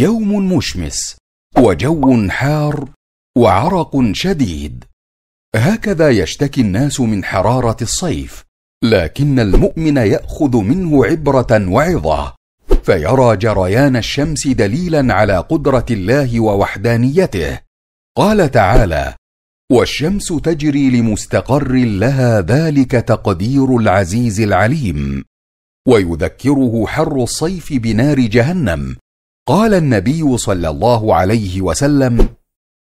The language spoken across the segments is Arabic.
يوم مشمس وجو حار وعرق شديد هكذا يشتكي الناس من حراره الصيف لكن المؤمن ياخذ منه عبره وعظه فيرى جريان الشمس دليلا على قدره الله ووحدانيته قال تعالى والشمس تجري لمستقر لها ذلك تقدير العزيز العليم ويذكره حر الصيف بنار جهنم قال النبي صلى الله عليه وسلم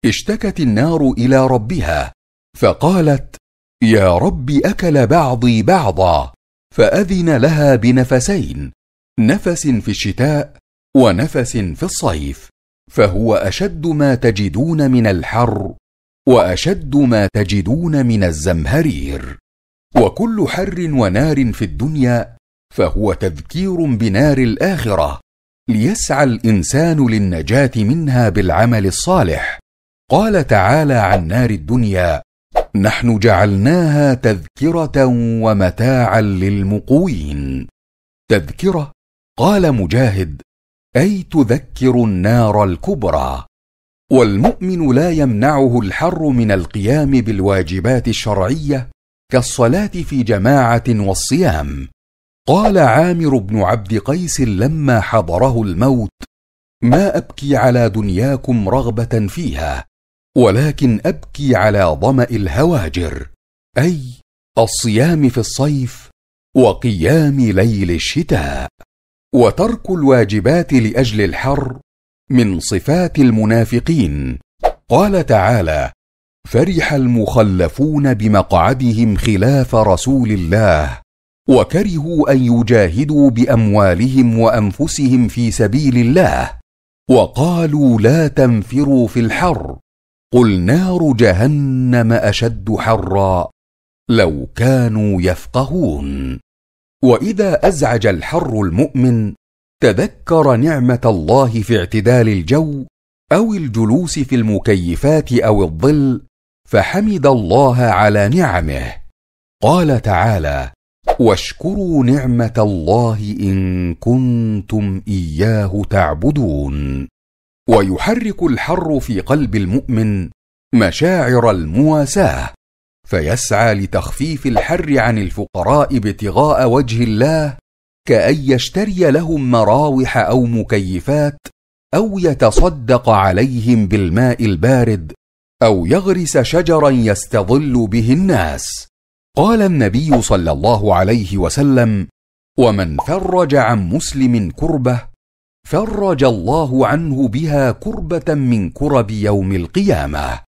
اشتكت النار الى ربها فقالت يا رب اكل بعضي بعضا فاذن لها بنفسين نفس في الشتاء ونفس في الصيف فهو اشد ما تجدون من الحر واشد ما تجدون من الزمهرير وكل حر ونار في الدنيا فهو تذكير بنار الاخره ليسعى الانسان للنجاه منها بالعمل الصالح قال تعالى عن نار الدنيا نحن جعلناها تذكره ومتاعا للمقوين تذكره قال مجاهد اي تذكر النار الكبرى والمؤمن لا يمنعه الحر من القيام بالواجبات الشرعيه كالصلاه في جماعه والصيام قال عامر بن عبد قيس لما حضره الموت ما ابكي على دنياكم رغبه فيها ولكن ابكي على ظما الهواجر اي الصيام في الصيف وقيام ليل الشتاء وترك الواجبات لاجل الحر من صفات المنافقين قال تعالى فرح المخلفون بمقعدهم خلاف رسول الله وكرهوا ان يجاهدوا باموالهم وانفسهم في سبيل الله وقالوا لا تنفروا في الحر قل نار جهنم اشد حرا لو كانوا يفقهون واذا ازعج الحر المؤمن تذكر نعمه الله في اعتدال الجو او الجلوس في المكيفات او الظل فحمد الله على نعمه قال تعالى واشكروا نعمه الله ان كنتم اياه تعبدون ويحرك الحر في قلب المؤمن مشاعر المواساه فيسعى لتخفيف الحر عن الفقراء ابتغاء وجه الله كان يشتري لهم مراوح او مكيفات او يتصدق عليهم بالماء البارد او يغرس شجرا يستظل به الناس قال النبي صلى الله عليه وسلم ومن فرج عن مسلم كربه فرج الله عنه بها كربه من كرب يوم القيامه